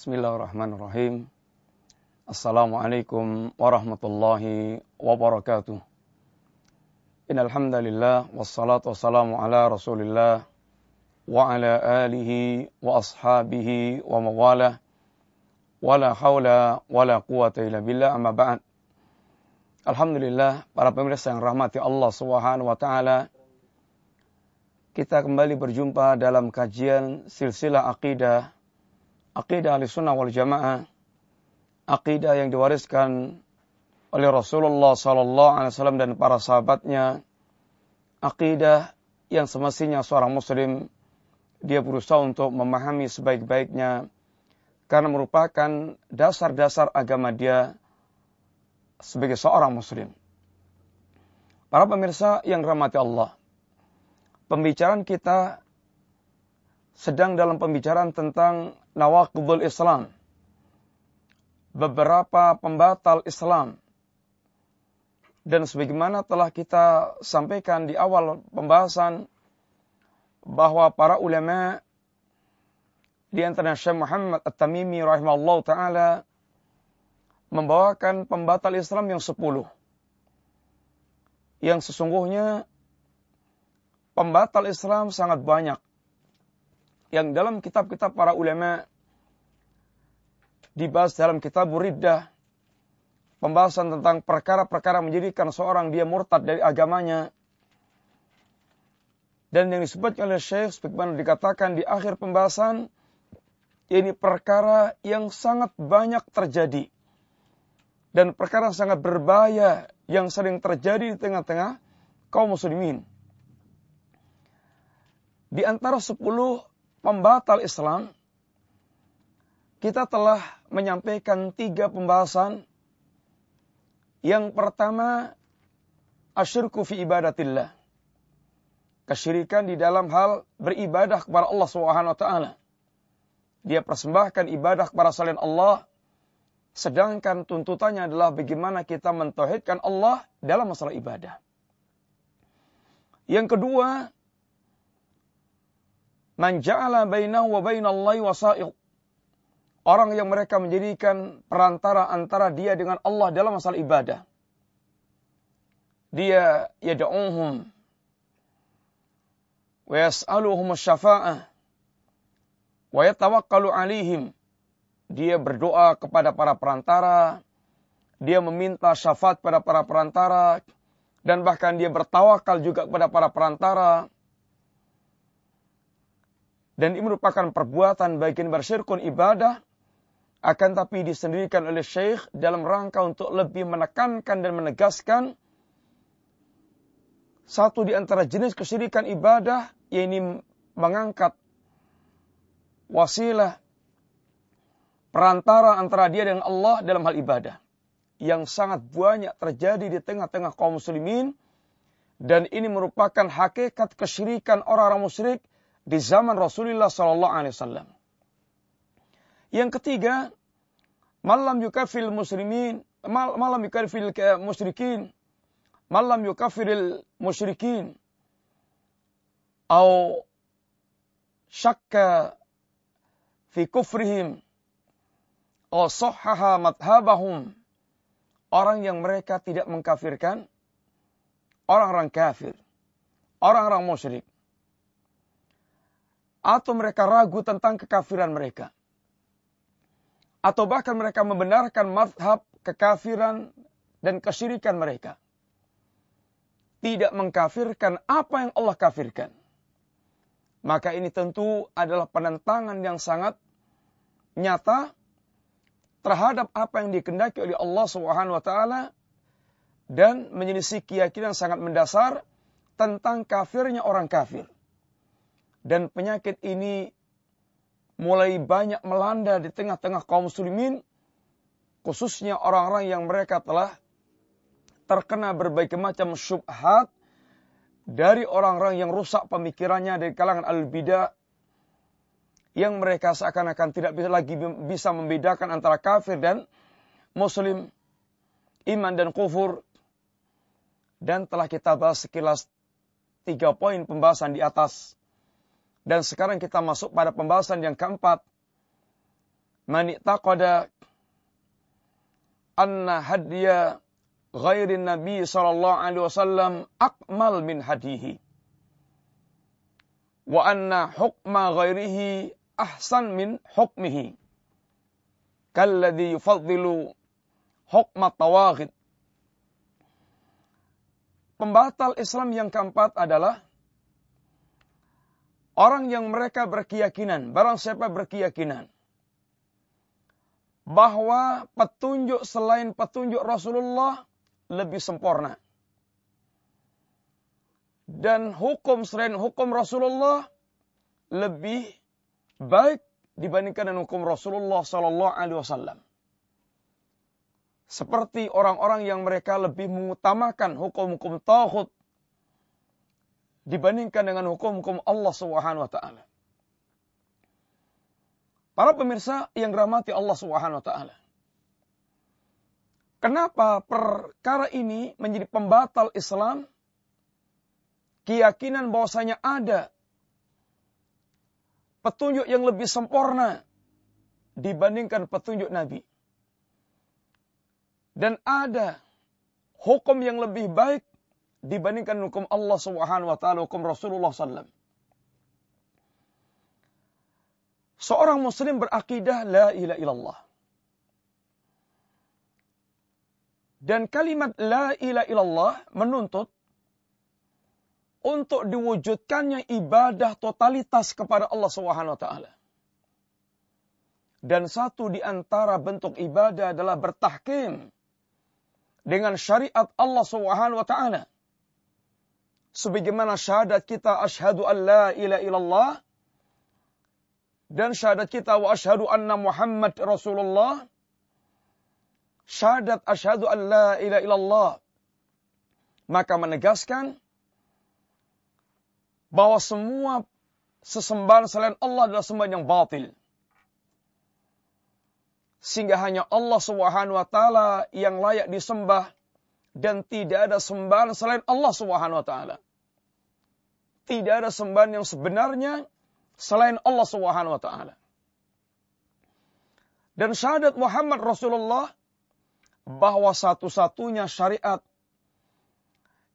Bismillahirrahmanirrahim. Assalamualaikum warahmatullahi wabarakatuh. Innal wassalatu wassalamu ala Rasulillah wa ala alihi wa ashabihi wa mawala wa la hawla wa la quwata illa billah amma ba'd. Alhamdulillah para pemirsa yang rahmati Allah Subhanahu wa taala. Kita kembali berjumpa dalam kajian silsilah akidah Aqidah ahli sunnah wal jamaah. Aqidah yang diwariskan oleh Rasulullah Sallallahu Alaihi Wasallam dan para sahabatnya. Aqidah yang semestinya seorang muslim dia berusaha untuk memahami sebaik-baiknya karena merupakan dasar-dasar agama dia sebagai seorang muslim. Para pemirsa yang rahmati Allah, pembicaraan kita sedang dalam pembicaraan tentang nawakudul Islam. Beberapa pembatal Islam. Dan sebagaimana telah kita sampaikan di awal pembahasan bahwa para ulama di antara Syekh Muhammad At-Tamimi rahimahullah taala membawakan pembatal Islam yang sepuluh. Yang sesungguhnya pembatal Islam sangat banyak yang dalam kitab-kitab para ulama dibahas dalam kitab Riddah pembahasan tentang perkara-perkara menjadikan seorang dia murtad dari agamanya dan yang disebut oleh Syekh sebagaimana dikatakan di akhir pembahasan ini perkara yang sangat banyak terjadi dan perkara sangat berbahaya yang sering terjadi di tengah-tengah kaum muslimin. Di antara sepuluh pembatal Islam, kita telah menyampaikan tiga pembahasan. Yang pertama, asyirku fi ibadatillah. Kesyirikan di dalam hal beribadah kepada Allah Swt. Dia persembahkan ibadah kepada selain Allah sedangkan tuntutannya adalah bagaimana kita mentauhidkan Allah dalam masalah ibadah. Yang kedua, Man ja'ala bainahu wa bainallahi wasa'il. Orang yang mereka menjadikan perantara antara dia dengan Allah dalam masalah ibadah. Dia yada'uhum. wa yas'aluhum syafa'ah wa yatawakkalu alihim. Dia berdoa kepada para perantara, dia meminta syafaat pada para perantara, dan bahkan dia bertawakal juga kepada para perantara, dan ini merupakan perbuatan bagian bersyirkun ibadah akan tapi disendirikan oleh syekh dalam rangka untuk lebih menekankan dan menegaskan satu di antara jenis kesyirikan ibadah yaitu mengangkat wasilah perantara antara dia dengan Allah dalam hal ibadah yang sangat banyak terjadi di tengah-tengah kaum muslimin dan ini merupakan hakikat kesyirikan orang-orang musyrik di zaman Rasulullah Shallallahu Alaihi Wasallam. Yang ketiga, malam yukafil muslimin, malam yukafil musyrikin, malam yukafil musyrikin, atau syakka fi kufrihim, atau sohaha madhabahum, orang yang mereka tidak mengkafirkan, orang-orang kafir, orang-orang musyrik atau mereka ragu tentang kekafiran mereka. Atau bahkan mereka membenarkan madhab kekafiran dan kesyirikan mereka. Tidak mengkafirkan apa yang Allah kafirkan. Maka ini tentu adalah penentangan yang sangat nyata terhadap apa yang dikendaki oleh Allah Subhanahu wa taala dan menyelisih keyakinan sangat mendasar tentang kafirnya orang kafir dan penyakit ini mulai banyak melanda di tengah-tengah kaum muslimin khususnya orang-orang yang mereka telah terkena berbagai macam syubhat dari orang-orang yang rusak pemikirannya dari kalangan al-bidah yang mereka seakan-akan tidak bisa lagi bisa membedakan antara kafir dan muslim iman dan kufur dan telah kita bahas sekilas tiga poin pembahasan di atas dan sekarang kita masuk pada pembahasan yang keempat. Man i'taqada anna hadiya ghairin nabi sallallahu alaihi wasallam akmal min hadihi. Wa anna hukma ghairihi ahsan min hukmihi. Kalladhi yufadzilu hukma tawagid. Pembatal Islam yang keempat adalah Orang yang mereka berkeyakinan, barang siapa berkeyakinan bahwa petunjuk selain petunjuk Rasulullah lebih sempurna. Dan hukum selain hukum Rasulullah lebih baik dibandingkan dengan hukum Rasulullah sallallahu alaihi wasallam. Seperti orang-orang yang mereka lebih mengutamakan hukum-hukum tauhid dibandingkan dengan hukum-hukum Allah Subhanahu wa taala. Para pemirsa yang dirahmati Allah Subhanahu wa taala. Kenapa perkara ini menjadi pembatal Islam? Keyakinan bahwasanya ada petunjuk yang lebih sempurna dibandingkan petunjuk Nabi. Dan ada hukum yang lebih baik dibandingkan hukum Allah Subhanahu wa taala, hukum Rasulullah sallam. Seorang muslim berakidah la ilaha illallah. Dan kalimat la ilaha illallah menuntut untuk diwujudkannya ibadah totalitas kepada Allah Subhanahu wa taala. Dan satu di antara bentuk ibadah adalah bertahkim dengan syariat Allah Subhanahu wa taala sebagaimana syahadat kita asyhadu an la ilaha illallah dan syahadat kita wa asyhadu anna Muhammad Rasulullah syahadat asyhadu an la ilaha illallah maka menegaskan bahwa semua sesembahan selain Allah adalah sembahan yang batil sehingga hanya Allah Subhanahu wa taala yang layak disembah dan tidak ada sembahan selain Allah Subhanahu wa taala. Tidak ada sembahan yang sebenarnya selain Allah Subhanahu wa taala. Dan syahadat Muhammad Rasulullah bahwa satu-satunya syariat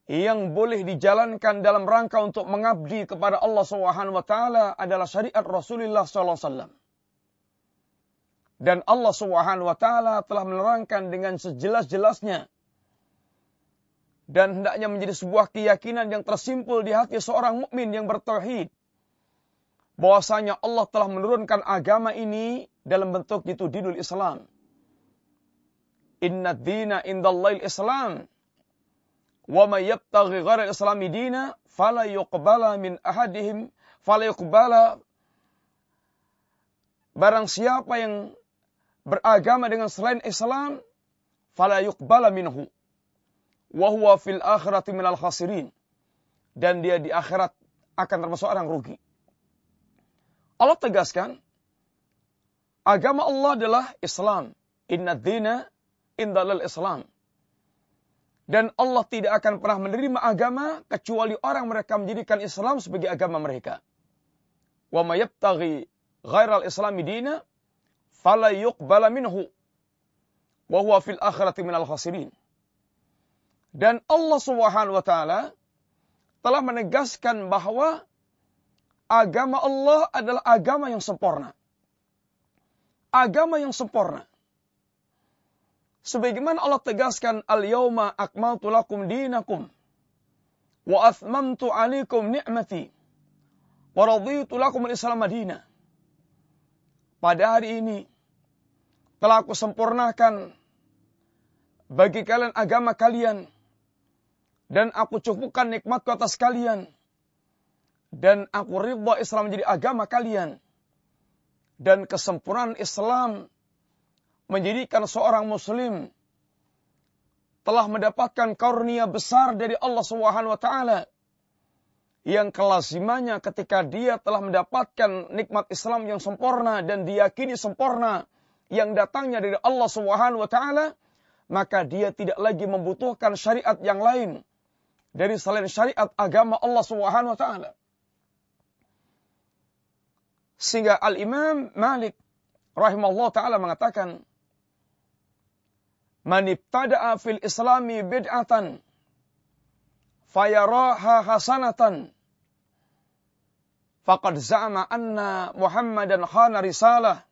yang boleh dijalankan dalam rangka untuk mengabdi kepada Allah Subhanahu wa taala adalah syariat Rasulullah sallallahu alaihi wasallam. Dan Allah Subhanahu wa taala telah menerangkan dengan sejelas-jelasnya dan hendaknya menjadi sebuah keyakinan yang tersimpul di hati seorang mukmin yang bertauhid bahwasanya Allah telah menurunkan agama ini dalam bentuk itu dinul Islam. Inna dina indallahil Islam. Wa may yabtaghi al islami dina fala yuqbala min ahadihim fala yuqbala barang siapa yang beragama dengan selain Islam fala yuqbala minhu wahwa fil akhirati al khasirin. Dan dia di akhirat akan termasuk orang rugi. Allah tegaskan, agama Allah adalah Islam. Inna dina indalil Islam. Dan Allah tidak akan pernah menerima agama kecuali orang mereka menjadikan Islam sebagai agama mereka. Wa mayabtaghi ghairal islami dina fala yuqbala minhu wa huwa fil akhirati minal khasirin. Dan Allah Subhanahu wa taala telah menegaskan bahwa agama Allah adalah agama yang sempurna. Agama yang sempurna. Sebagaimana Allah tegaskan al-yauma akmaltu lakum dinakum wa atmamtu 'alaikum ni'mati wa raditu lakum al-islam madina. Pada hari ini telah aku sempurnakan bagi kalian agama kalian dan aku cukupkan nikmatku atas kalian. Dan aku ridha Islam menjadi agama kalian. Dan kesempurnaan Islam menjadikan seorang muslim telah mendapatkan karunia besar dari Allah Subhanahu wa taala yang kelazimannya ketika dia telah mendapatkan nikmat Islam yang sempurna dan diyakini sempurna yang datangnya dari Allah Subhanahu wa taala maka dia tidak lagi membutuhkan syariat yang lain dari selain syariat agama Allah Subhanahu wa taala. Sehingga Al-Imam Malik rahimahullah taala mengatakan Man ibtada'a fil islami bid'atan fayaraha hasanatan faqad za'ama anna Muhammadan khana risalah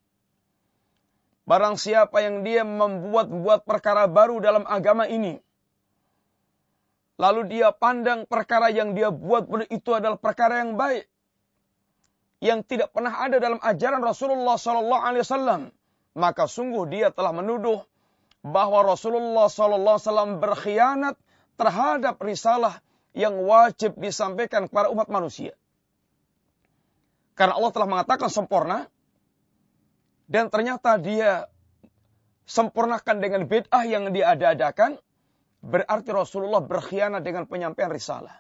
Barang siapa yang dia membuat-buat perkara baru dalam agama ini Lalu dia pandang perkara yang dia buat itu adalah perkara yang baik. Yang tidak pernah ada dalam ajaran Rasulullah Sallallahu Alaihi Wasallam. Maka sungguh dia telah menuduh bahwa Rasulullah Sallallahu Alaihi Wasallam berkhianat terhadap risalah yang wajib disampaikan kepada umat manusia. Karena Allah telah mengatakan sempurna. Dan ternyata dia sempurnakan dengan bid'ah yang diadakan. Berarti Rasulullah berkhianat dengan penyampaian risalah.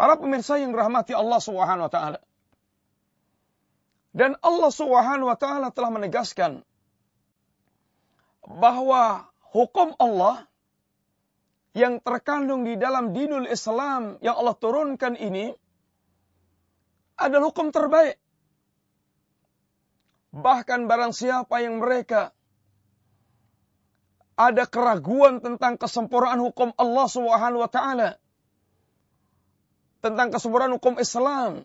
Para pemirsa yang dirahmati Allah Subhanahu wa taala. Dan Allah Subhanahu wa taala telah menegaskan bahwa hukum Allah yang terkandung di dalam dinul Islam yang Allah turunkan ini adalah hukum terbaik. Bahkan barang siapa yang mereka ada keraguan tentang kesempurnaan hukum Allah Subhanahu wa taala. Tentang kesempurnaan hukum Islam.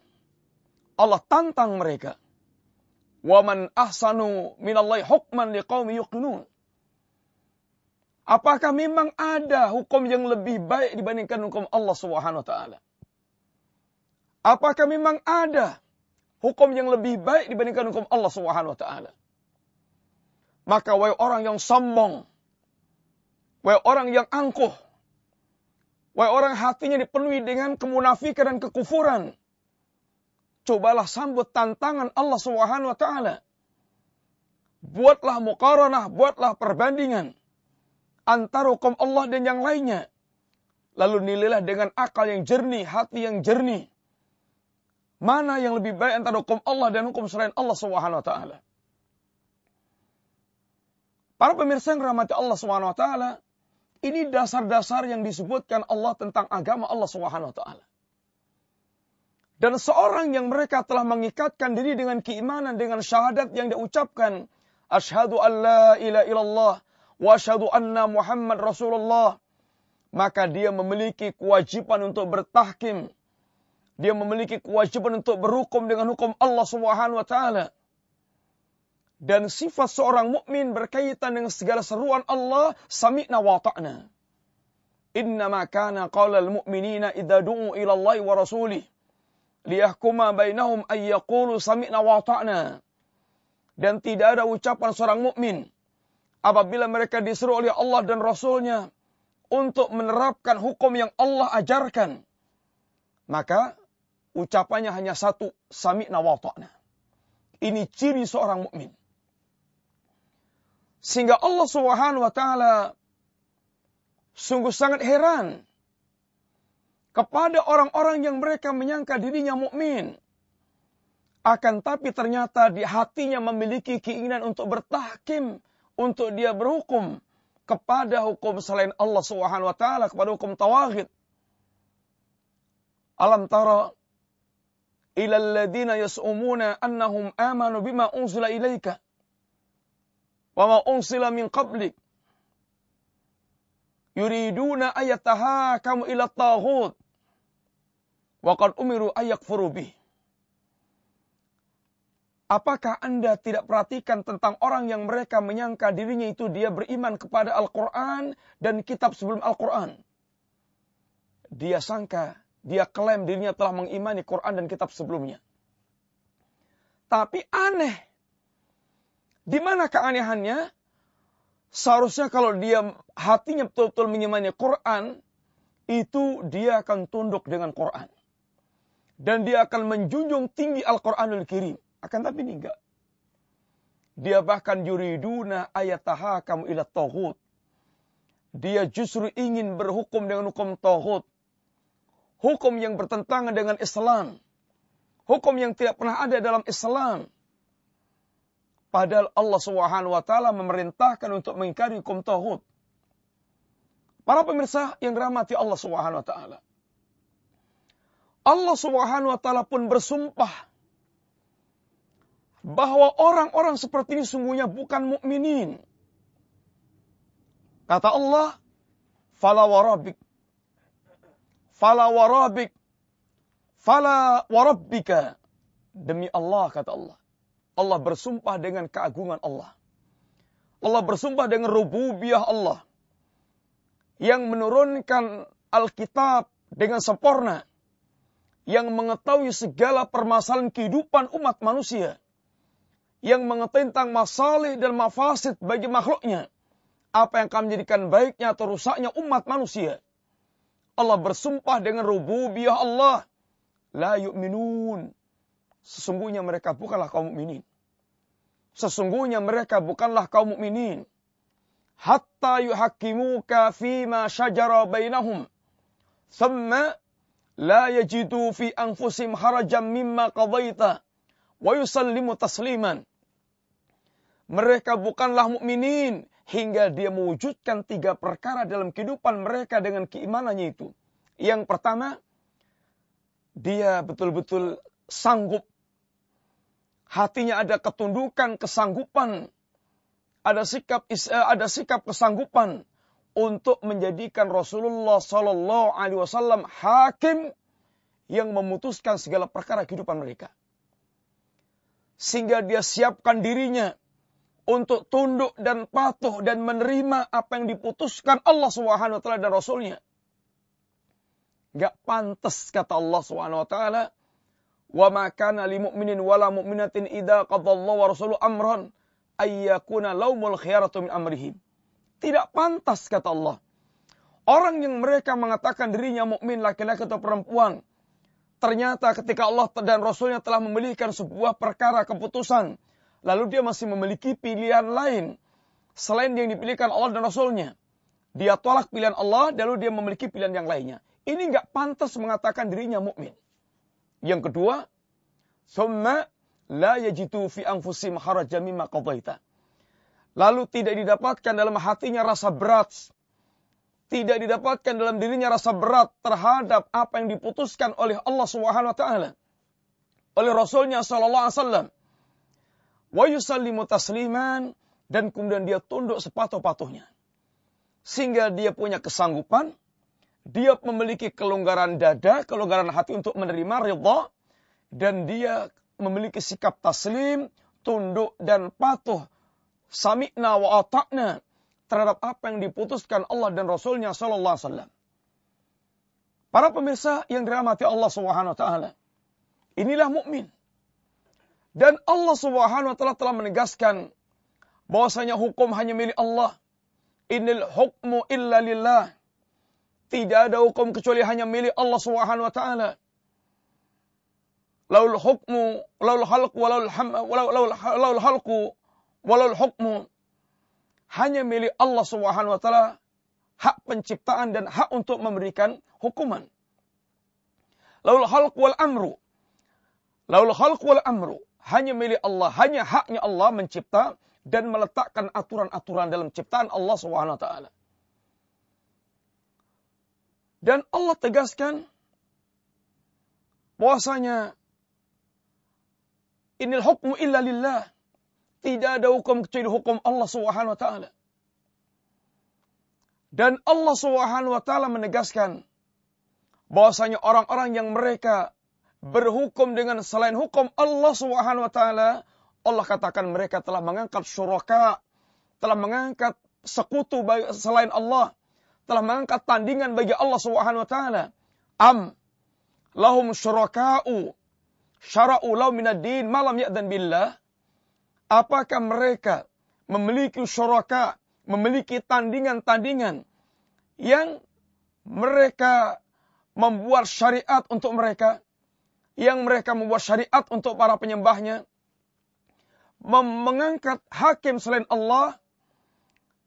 Allah tantang mereka. Wa man ahsanu minallahi hukman liqaumi yuqinun. Apakah memang ada hukum yang lebih baik dibandingkan hukum Allah Subhanahu wa taala? Apakah memang ada hukum yang lebih baik dibandingkan hukum Allah Subhanahu wa taala? Maka wahai orang yang sombong, Wahai orang yang angkuh. Wahai orang hatinya dipenuhi dengan kemunafikan dan kekufuran. Cobalah sambut tantangan Allah Subhanahu wa taala. Buatlah muqaranah, buatlah perbandingan antara hukum Allah dan yang lainnya. Lalu nilailah dengan akal yang jernih, hati yang jernih. Mana yang lebih baik antara hukum Allah dan hukum selain Allah Subhanahu wa taala? Para pemirsa yang rahmati Allah Subhanahu wa taala, ini dasar-dasar yang disebutkan Allah tentang agama Allah Subhanahu wa taala. Dan seorang yang mereka telah mengikatkan diri dengan keimanan dengan syahadat yang diucapkan, asyhadu alla ilaha illallah wa asyhadu anna Muhammad Rasulullah, maka dia memiliki kewajiban untuk bertahkim. Dia memiliki kewajiban untuk berhukum dengan hukum Allah Subhanahu wa taala dan sifat seorang mukmin berkaitan dengan segala seruan Allah sami'na wa ta'na. Innama kana qawlal mu'minina idha du'u ila Allah wa rasulih liyahkuma bainahum ay yaqulu sami'na wa ta'na. Dan tidak ada ucapan seorang mukmin apabila mereka disuruh oleh Allah dan Rasulnya untuk menerapkan hukum yang Allah ajarkan. Maka ucapannya hanya satu, sami'na wa ta'na. Ini ciri seorang mukmin. Sehingga Allah Subhanahu wa taala sungguh sangat heran kepada orang-orang yang mereka menyangka dirinya mukmin. Akan tapi ternyata di hatinya memiliki keinginan untuk bertahkim, untuk dia berhukum kepada hukum selain Allah Subhanahu wa taala, kepada hukum tawahid Alam tara ila alladziina yas'umuna annahum amanu bima unzila ilaika wa ma unsila min qablik yuriduna ayatahakamu ila taghut wa qad umiru ayakfuru bih Apakah Anda tidak perhatikan tentang orang yang mereka menyangka dirinya itu dia beriman kepada Al-Quran dan kitab sebelum Al-Quran? Dia sangka, dia klaim dirinya telah mengimani Quran dan kitab sebelumnya. Tapi aneh, di mana keanehannya? Seharusnya kalau dia hatinya betul-betul mengimani Quran, itu dia akan tunduk dengan Quran. Dan dia akan menjunjung tinggi Al-Quranul Kirim. Akan tapi ini enggak. Dia bahkan yuriduna ayataha kamu ila tohut. Dia justru ingin berhukum dengan hukum tohut. Hukum yang bertentangan dengan Islam. Hukum yang tidak pernah ada dalam Islam Padahal Allah Subhanahu wa taala memerintahkan untuk mengingkari hukum tauhid. Para pemirsa yang dirahmati Allah Subhanahu wa taala. Allah Subhanahu wa taala pun bersumpah bahwa orang-orang seperti ini sungguhnya bukan mukminin. Kata Allah, "Fala warabik fala fala warabbika." Demi Allah kata Allah. Allah bersumpah dengan keagungan Allah. Allah bersumpah dengan rububiyah Allah. Yang menurunkan Alkitab dengan sempurna. Yang mengetahui segala permasalahan kehidupan umat manusia. Yang mengetahui tentang masalah dan mafasid bagi makhluknya. Apa yang akan menjadikan baiknya atau rusaknya umat manusia. Allah bersumpah dengan rububiyah Allah. La yu'minun. Sesungguhnya mereka bukanlah kaum mukminin. Sesungguhnya mereka bukanlah kaum mukminin. Hatta yuhakimuka ma syajara bainahum. Thumma la yajidu fi anfusim harajan mimma qadaita. Wa yusallimu tasliman. Mereka bukanlah mukminin hingga dia mewujudkan tiga perkara dalam kehidupan mereka dengan keimanannya itu. Yang pertama, dia betul-betul sanggup hatinya ada ketundukan, kesanggupan, ada sikap eh, ada sikap kesanggupan untuk menjadikan Rasulullah Sallallahu Alaihi Wasallam hakim yang memutuskan segala perkara kehidupan mereka, sehingga dia siapkan dirinya untuk tunduk dan patuh dan menerima apa yang diputuskan Allah Subhanahu Wa Taala dan Rasulnya. Gak pantas kata Allah Subhanahu Wa Taala wa ma kana lil mu'minin wala mu'minatin idza qadallahu wa rasuluhu amran ayyakuna laumul khiyaratu min amrihim. Tidak pantas kata Allah. Orang yang mereka mengatakan dirinya mukmin laki-laki atau perempuan, ternyata ketika Allah dan Rasulnya telah memilihkan sebuah perkara keputusan, lalu dia masih memiliki pilihan lain selain yang dipilihkan Allah dan Rasulnya. Dia tolak pilihan Allah, lalu dia memiliki pilihan yang lainnya. Ini nggak pantas mengatakan dirinya mukmin. Yang kedua, summa la yajitu fi anfusim harajan mimma qadaita. Lalu tidak didapatkan dalam hatinya rasa berat. Tidak didapatkan dalam dirinya rasa berat terhadap apa yang diputuskan oleh Allah Subhanahu wa taala. Oleh Rasulnya sallallahu alaihi wasallam. Wa yusallimu tasliman dan kemudian dia tunduk sepatu patuhnya Sehingga dia punya kesanggupan dia memiliki kelonggaran dada, kelonggaran hati untuk menerima ridha dan dia memiliki sikap taslim, tunduk dan patuh sami'na wa ata'na terhadap apa yang diputuskan Allah dan Rasulnya sallallahu alaihi wasallam. Para pemirsa yang dirahmati Allah Subhanahu wa taala. Inilah mukmin. Dan Allah Subhanahu wa taala telah menegaskan bahwasanya hukum hanya milik Allah. Innal hukmu illa lillah. Tidak ada hukum kecuali hanya milik Allah Subhanahu wa taala. Laul hukmu, laul halq, laul ham, laul laul halqu, laul hukmu. Hanya milik Allah Subhanahu wa taala hak penciptaan dan hak untuk memberikan hukuman. Laul halq wal amru. Laul halq wal amru. Hanya milik Allah, hanya haknya Allah mencipta dan meletakkan aturan-aturan dalam ciptaan Allah Subhanahu wa taala. Dan Allah tegaskan bahwasanya inil hukmu illa lillah. Tidak ada hukum kecuali hukum Allah Subhanahu wa taala. Dan Allah Subhanahu wa taala menegaskan bahwasanya orang-orang yang mereka berhukum dengan selain hukum Allah Subhanahu wa taala, Allah katakan mereka telah mengangkat syuraka, telah mengangkat sekutu selain Allah telah mengangkat tandingan bagi Allah Subhanahu wa taala. Am lahum syuraka'u syara'u lahum minad din malam ya'dan billah. Apakah mereka memiliki syuraka, memiliki tandingan-tandingan yang mereka membuat syariat untuk mereka, yang mereka membuat syariat untuk para penyembahnya, mengangkat hakim selain Allah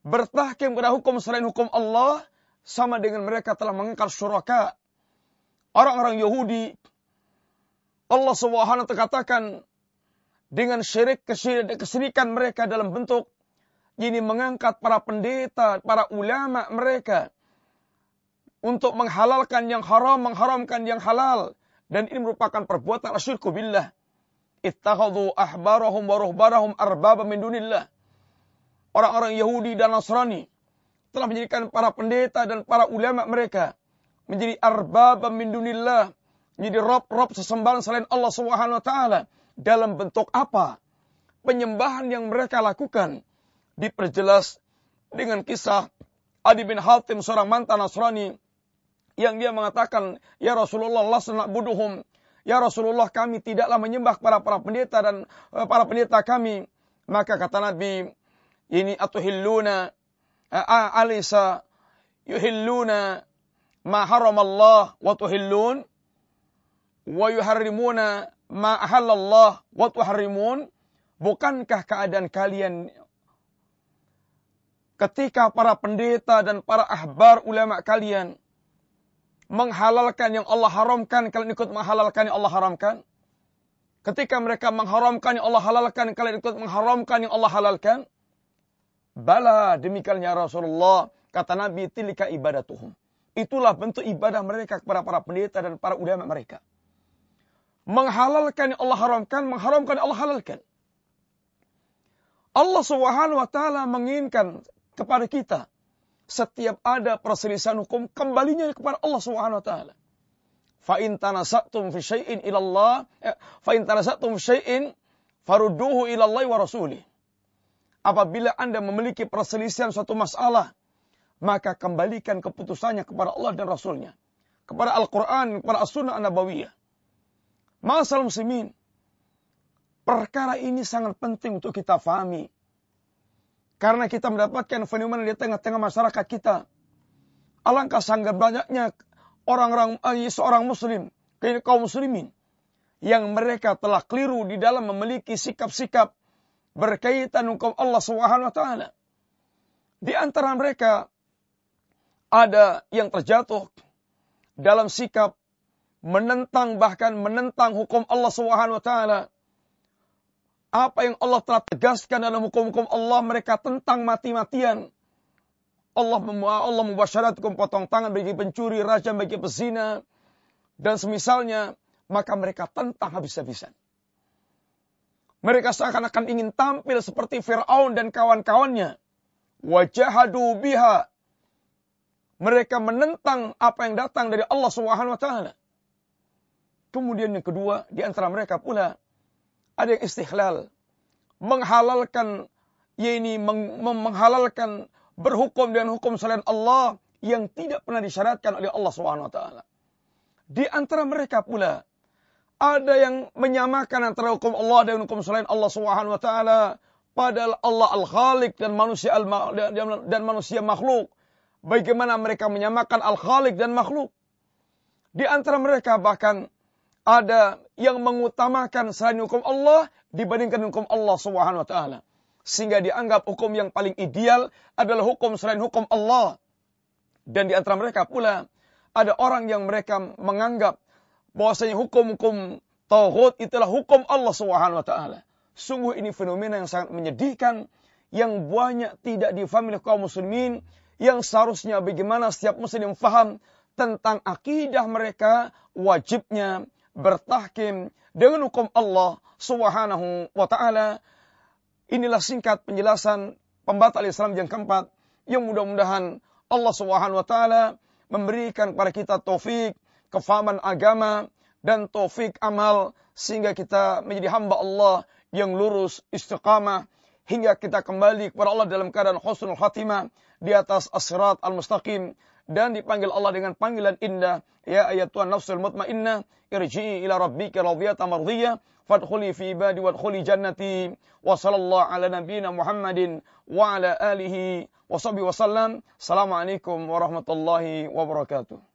bertahkim kepada hukum selain hukum Allah sama dengan mereka telah mengingkar syuraka. Orang-orang Yahudi Allah Subhanahu katakan dengan syirik kesyirikan mereka dalam bentuk ini mengangkat para pendeta, para ulama mereka untuk menghalalkan yang haram, mengharamkan yang halal. Dan ini merupakan perbuatan asyirku billah. Ittakhadhu ahbarahum wa ruhbarahum arbaba min dunillah orang-orang Yahudi dan Nasrani telah menjadikan para pendeta dan para ulama mereka menjadi arbab min dunillah, menjadi rob-rob sesembahan selain Allah Subhanahu wa taala dalam bentuk apa? Penyembahan yang mereka lakukan diperjelas dengan kisah Adi bin Hatim seorang mantan Nasrani yang dia mengatakan, "Ya Rasulullah, lasna buduhum." Ya Rasulullah, kami tidaklah menyembah para para pendeta dan eh, para pendeta kami. Maka kata Nabi, ini atuhilluna eh, alisa yuhilluna ma Allah wa tuhillun wa yuharrimuna ma ahallallah wa tuharrimun bukankah keadaan kalian ketika para pendeta dan para ahbar ulama kalian menghalalkan yang Allah haramkan kalian ikut menghalalkan yang Allah haramkan ketika mereka mengharamkan yang Allah halalkan kalian ikut mengharamkan yang Allah halalkan Bala demikiannya Rasulullah. Kata Nabi, tilka ibadatuhum. Itulah bentuk ibadah mereka kepada para pendeta dan para ulama mereka. Menghalalkan Allah haramkan, mengharamkan Allah halalkan. Allah Subhanahu wa taala menginginkan kepada kita setiap ada perselisihan hukum kembalinya kepada Allah Subhanahu wa taala. Fa in tanasatum fi syai'in ila Allah, eh, fa in tanasatum syai'in farudduhu ila Allah wa rasulih apabila Anda memiliki perselisihan suatu masalah, maka kembalikan keputusannya kepada Allah dan Rasulnya. Kepada Al-Quran, kepada As-Sunnah Nabawiyah. Masal muslimin, perkara ini sangat penting untuk kita fahami. Karena kita mendapatkan fenomena di tengah-tengah masyarakat kita. Alangkah sangat banyaknya orang-orang eh, seorang muslim, kaum muslimin yang mereka telah keliru di dalam memiliki sikap-sikap berkaitan hukum Allah Subhanahu wa taala. Di antara mereka ada yang terjatuh dalam sikap menentang bahkan menentang hukum Allah Subhanahu wa taala. Apa yang Allah telah tegaskan dalam hukum-hukum Allah mereka tentang mati-matian. Allah Allah mubasyaratkan potong tangan bagi pencuri, rajam bagi pezina dan semisalnya maka mereka tentang habis-habisan. Mereka seakan-akan ingin tampil seperti Fir'aun dan kawan-kawannya. Wajahadu biha. Mereka menentang apa yang datang dari Allah Subhanahu wa taala. Kemudian yang kedua, di antara mereka pula ada yang istihlal, menghalalkan yakni menghalalkan berhukum dengan hukum selain Allah yang tidak pernah disyaratkan oleh Allah Subhanahu wa taala. Di antara mereka pula ada yang menyamakan antara hukum Allah dan hukum selain Allah Subhanahu wa taala. Padahal Allah al khalik dan manusia al dan manusia makhluk. Bagaimana mereka menyamakan al khalik dan makhluk? Di antara mereka bahkan ada yang mengutamakan selain hukum Allah dibandingkan hukum Allah Subhanahu wa taala. Sehingga dianggap hukum yang paling ideal adalah hukum selain hukum Allah. Dan di antara mereka pula ada orang yang mereka menganggap bahwasanya hukum-hukum tauhid itulah hukum Allah Subhanahu wa taala. Sungguh ini fenomena yang sangat menyedihkan yang banyak tidak difahami oleh kaum muslimin yang seharusnya bagaimana setiap muslim faham tentang akidah mereka wajibnya bertahkim dengan hukum Allah Subhanahu wa taala. Inilah singkat penjelasan pembatal Islam yang keempat yang mudah-mudahan Allah Subhanahu wa taala memberikan kepada kita taufik kefahaman agama, dan taufik amal sehingga kita menjadi hamba Allah yang lurus istiqamah hingga kita kembali kepada Allah dalam keadaan husnul khatimah di atas asrat al-mustaqim dan dipanggil Allah dengan panggilan indah ya ayat Tuhan nafsul mutmainnah irji'i ila rabbika radhiyatan mardiyah fadkhuli fi ibadi wadkhuli jannati wa sallallahu ala nabiyyina Muhammadin wa ala alihi wa sahbihi wasallam alaikum warahmatullahi wabarakatuh